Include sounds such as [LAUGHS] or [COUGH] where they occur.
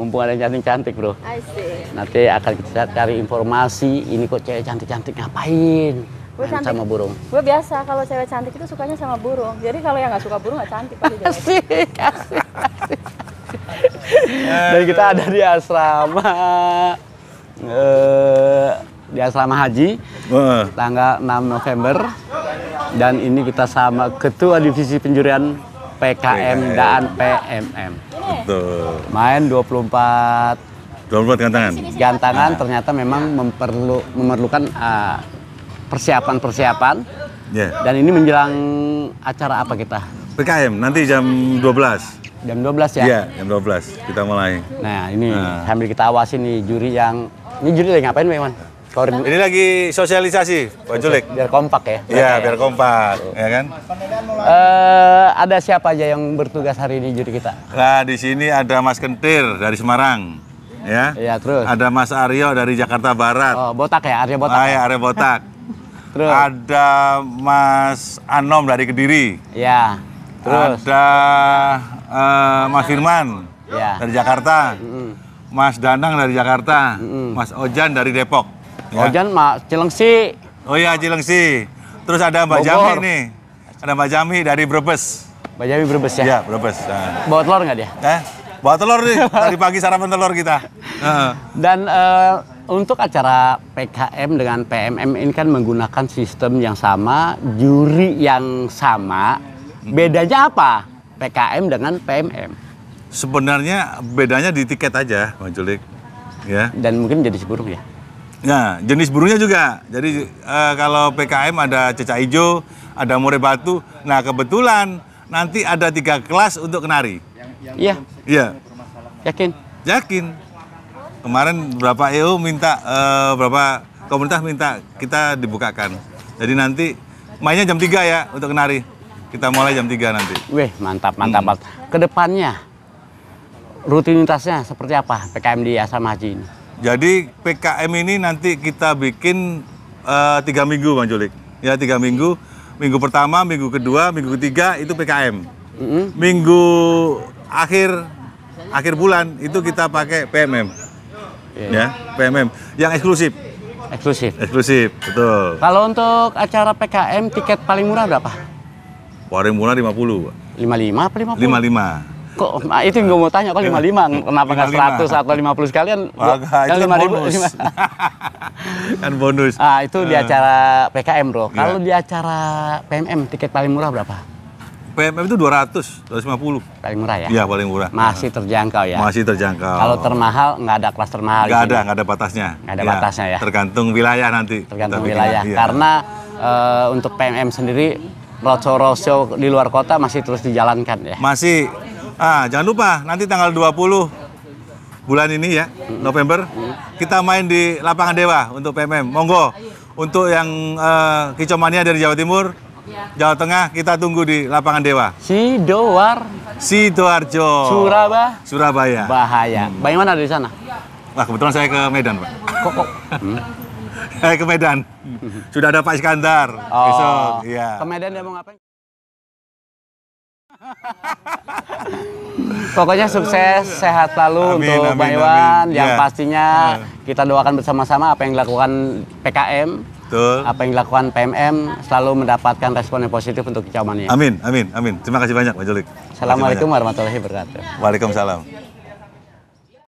mumpung ada yang cantik-cantik bro nanti akan kita cari informasi ini kok cewek cantik-cantik ngapain gue nah, cantik sama burung gue biasa kalau cewek cantik itu sukanya sama burung jadi kalau yang nggak suka burung nggak cantik [LAUGHS] asik asik dan kita ada di asrama Uh, di asrama haji uh. tanggal 6 November dan ini kita sama ketua divisi penjurian PKM dan PMM Betul. Main 24 24 gantangan. Gantangan nah. ternyata memang memperlu memerlukan ah, persiapan-persiapan. Uh, ya. yeah. Dan ini menjelang acara apa kita? PKM nanti jam 12 jam 12 ya? Iya, jam 12 kita mulai. Nah, ini nah. sambil kita awasi nih juri yang ini juri lagi ngapain, Bang Koordin ini lagi sosialisasi, Pak Julik. Biar kompak ya. Iya, biar kompak, ya kan? Uh, ada siapa aja yang bertugas hari ini jadi kita? Nah, di sini ada Mas Kentir dari Semarang. Ya. Iya, terus. Ada Mas Aryo dari Jakarta Barat. Oh, botak ya, Aryo botak. Ah, iya, ya, Aryo botak. [LAUGHS] terus. Ada Mas Anom dari Kediri. Iya. Terus. Ada uh, Mas Firman ya. dari Jakarta. Mm -mm. Mas Danang dari Jakarta, mm -mm. Mas Ojan dari Depok. Ya. Ojan Mak Cilengsi. Oh iya Cilengsi. Terus ada Mbak Bogor. Jami nih. Ada Mbak Jami dari Brebes. Mbak Jami Brebes ya? Iya, Brebes. Nah. Bawa telur nggak dia? Eh, bawa telur nih. [LAUGHS] Tadi pagi sarapan telur kita. Uh. Dan uh, untuk acara PKM dengan PMM ini kan menggunakan sistem yang sama, juri yang sama. Bedanya apa PKM dengan PMM? Sebenarnya bedanya di tiket aja, Bang Julik. Ya. Dan mungkin jadi burung ya. Ya, jenis burungnya juga. Jadi uh, kalau PKM ada cecak hijau, ada murai batu. Nah, kebetulan nanti ada tiga kelas untuk kenari. Iya. Iya. Yakin? Yakin. Kemarin berapa EU minta uh, eh, berapa komunitas minta kita dibukakan. Jadi nanti mainnya jam 3 ya untuk kenari. Kita mulai jam 3 nanti. Wih, mantap, mantap, hmm. Kedepannya rutinitasnya seperti apa PKM di Asam Haji ini? Jadi PKM ini nanti kita bikin uh, tiga minggu, Bang Julik. Ya tiga minggu. Minggu pertama, minggu kedua, minggu ketiga itu PKM. Minggu akhir akhir bulan itu kita pakai PMM. Iya. Ya, PMM yang eksklusif. Eksklusif. Eksklusif, betul. Kalau untuk acara PKM tiket paling murah berapa? Paling murah 50, Pak. lima apa 50? lima kok ah, itu yang gue mau tanya kok 55 kenapa nggak seratus atau lima puluh sekalian Maka, kan lima ribu [LAUGHS] kan bonus ah itu di eh. acara PKM bro iya. kalau yeah. di acara PMM tiket paling murah berapa PMM itu dua ratus 200, puluh. Paling murah ya? Iya, paling murah. Masih nah. terjangkau ya? Masih terjangkau. Kalau termahal, nggak ada kelas termahal Nggak ada, nggak ada batasnya. Nggak ada ya, batasnya ya? Tergantung wilayah nanti. Tergantung wilayah. Iya. Karena eh, untuk PMM sendiri, roadshow-roadshow di luar kota masih terus dijalankan ya? Masih, Ah, jangan lupa nanti tanggal 20 bulan ini ya, November kita main di lapangan Dewa untuk PMM. Monggo untuk yang uh, kicomania dari Jawa Timur, Jawa Tengah kita tunggu di lapangan Dewa. Sidoar Sidoarjo. Surabaya. Surabaya. Bahaya. Hmm. Bagaimana di sana? Wah, kebetulan saya ke Medan, Pak. Kok kok? Hmm? [LAUGHS] saya ke Medan. Hmm. Sudah ada Pak Iskandar. Oh. Besok, iya. Ke Medan dia mau ngapain? [LAUGHS] Pokoknya sukses, sehat selalu amin, untuk amin, Iwan. Yang ya. pastinya iya. kita doakan bersama-sama apa yang dilakukan PKM, Betul. apa yang dilakukan PMM selalu mendapatkan respon yang positif untuk kecamannya. Amin, amin, amin. Terima kasih banyak, Pak Julik. Assalamualaikum warahmatullahi wabarakatuh. Waalaikumsalam.